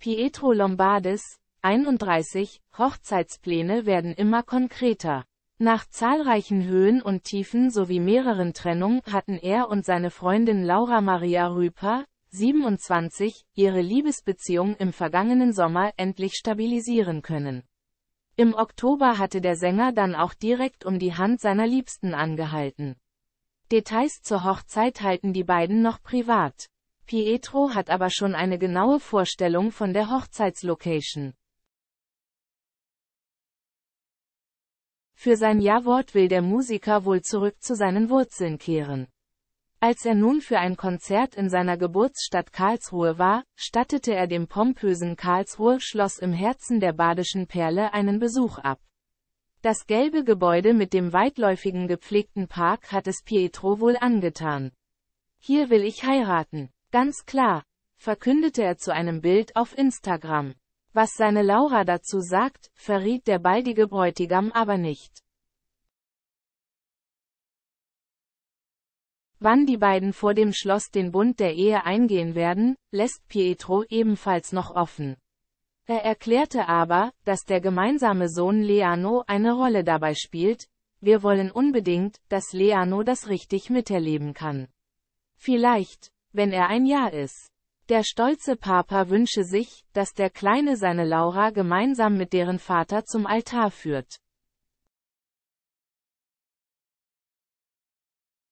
Pietro Lombardis, 31, Hochzeitspläne werden immer konkreter. Nach zahlreichen Höhen und Tiefen sowie mehreren Trennungen hatten er und seine Freundin Laura Maria Rüper, 27, ihre Liebesbeziehung im vergangenen Sommer endlich stabilisieren können. Im Oktober hatte der Sänger dann auch direkt um die Hand seiner Liebsten angehalten. Details zur Hochzeit halten die beiden noch privat. Pietro hat aber schon eine genaue Vorstellung von der Hochzeitslocation. Für sein Ja-Wort will der Musiker wohl zurück zu seinen Wurzeln kehren. Als er nun für ein Konzert in seiner Geburtsstadt Karlsruhe war, stattete er dem pompösen Karlsruhe Schloss im Herzen der badischen Perle einen Besuch ab. Das gelbe Gebäude mit dem weitläufigen gepflegten Park hat es Pietro wohl angetan. Hier will ich heiraten. Ganz klar, verkündete er zu einem Bild auf Instagram. Was seine Laura dazu sagt, verriet der baldige Bräutigam aber nicht. Wann die beiden vor dem Schloss den Bund der Ehe eingehen werden, lässt Pietro ebenfalls noch offen. Er erklärte aber, dass der gemeinsame Sohn Leano eine Rolle dabei spielt, wir wollen unbedingt, dass Leano das richtig miterleben kann. Vielleicht, wenn er ein Jahr ist. Der stolze Papa wünsche sich, dass der Kleine seine Laura gemeinsam mit deren Vater zum Altar führt.